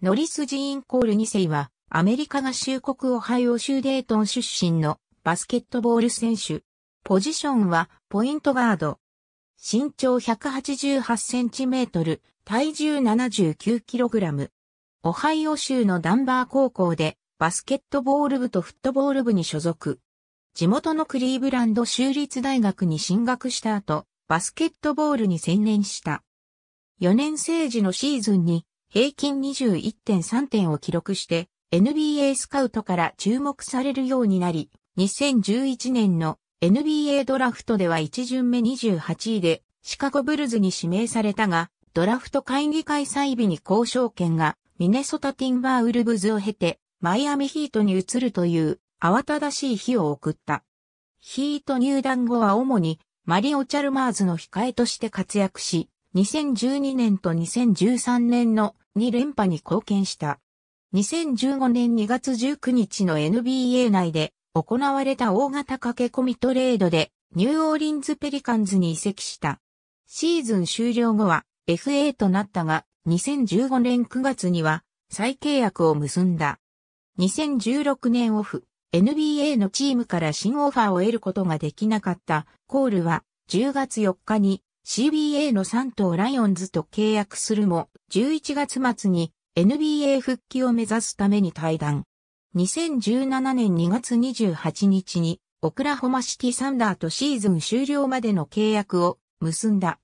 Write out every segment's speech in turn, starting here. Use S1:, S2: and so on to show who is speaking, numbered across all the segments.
S1: ノリス・ジーン・コール2世は、アメリカ合衆国オハイオ州デートン
S2: 出身のバスケットボール選手。ポジションはポイントガード。身長188センチメートル、体重79キログラム。オハイオ州のダンバー高校でバスケットボール部とフットボール部に所属。地元のクリーブランド州立大学に進学した後、バスケットボールに専念した。4年生時のシーズンに平均21.3点を記録して、NBA スカウトから注目されるようになり、2011年の NBA ドラフトでは1巡目28位でシカゴブルズに指名されたが、ドラフト会議開催日に交渉権がミネソタティンバーウルブズを経てマイアミヒートに移るという慌ただしい日を送った。ヒート入団後は主にマリオ・チャルマーズの控えとして活躍し、2012年と2013年の2連覇に貢献した。2015年2月19日の NBA 内で行われた大型駆け込みトレードでニューオーリンズペリカンズに移籍した。シーズン終了後は FA となったが2015年9月には再契約を結んだ。2016年オフ、NBA のチームから新オファーを得ることができなかったコールは10月4日に CBA の3頭ライオンズと契約するも、11月末に NBA 復帰を目指すために対談。2017年2月28日に、オクラホマシティサンダーとシーズン終了までの契約を結んだ。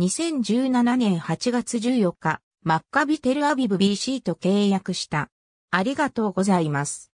S2: 2017年8月14日、マッカビテルアビブ
S1: BC と契約した。ありがとうございます。